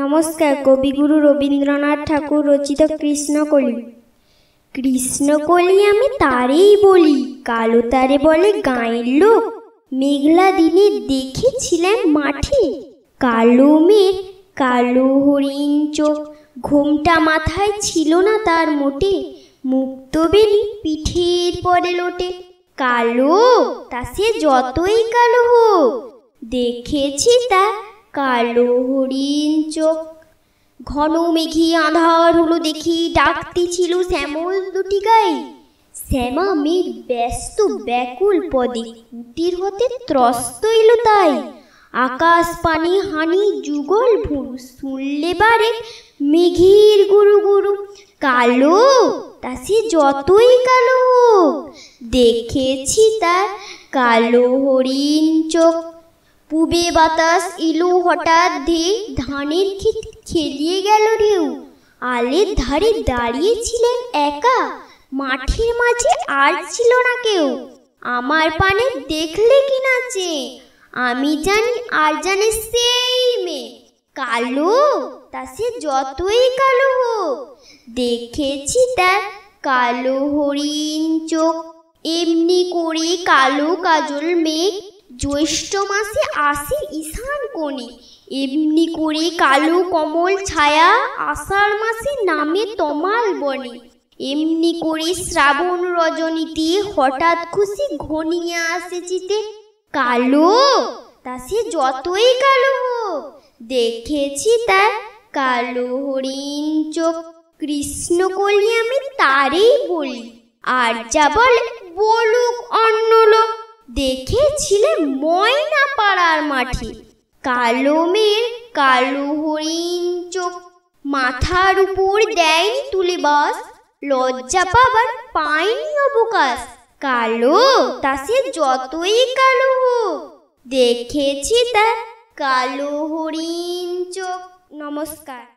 নমস্কার কবিগুরু রবীন্দ্রনাথ ঠাকুর রচিত কৃষ্ণকলি কৃষ্ণকলি আমি তারেই বলি কালো তারে বলে গাঁয়ের লোক মেঘলা দিনে দেখেছিলাম মাঠে কালো মেঘ কালো হরিণ চোখ ঘোমটা মাথায় ছিল না তার মোটে মুক্তবেণী পিঠের পরে লোটে কালো তা সে যতই কালো হোক দেখেছি তা কালো হরিণ চোখ ঘন মেঘি আধার হলো দেখি ডাকতে ছিল শ্যামল দুটি গায়ে শ্যামা মেঘ ব্যস্ত ব্যাকুল পদে কুটির হতে ত্রস্ত এলো তাই আকাশ পানি হানি যুগল ভুরু শুনলে বারে মেঘির গুরু গুরু কালো তা সে যতই কালো দেখেছি তার কালো হরিণ চোখ পুবে বাতাস ইলু হঠাৎ দিয়ে ধানের ক্ষেত খেলিয়ে গেল ঢেউ আলের ধারে দাঁড়িয়েছিলেন একা মাঠের মাঝে আর ছিল না কেউ আমার পানে দেখলে কি নাচে আমি জানি আর জানে সেই মেয়ে কালো তা সে যতই কালো হোক দেখেছি তার কালো হরিণ চোখ এমনি করে কালো কাজল মেঘ জ্যৈষ্ঠ মাসে আসে ঈশান কোণে এমনি করে কালো কমল ছায়া আষাঢ় মাসে নামে তমাল বনে এমনি করে শ্রাবণ রজনীতে হঠাৎ খুশি ঘনিয়ে আসে চিতে কালো তা সে যতই কালো হোক দেখেছি তার কালো হরিণ চোখ কৃষ্ণ কলি আমি তারই বলি আর যা বলে বলুক অন্য লোক দেখেছিলে ময়না পাড়ার মাঠে কালো মেয়ের কালো হরিণ চোখ মাথার উপর দেয় তুলে বাস লজ্জা পাবার পায়নি অবকাশ কালো তা সে যতই কালো হোক দেখেছি তার কালো হরিণ চোখ নমস্কার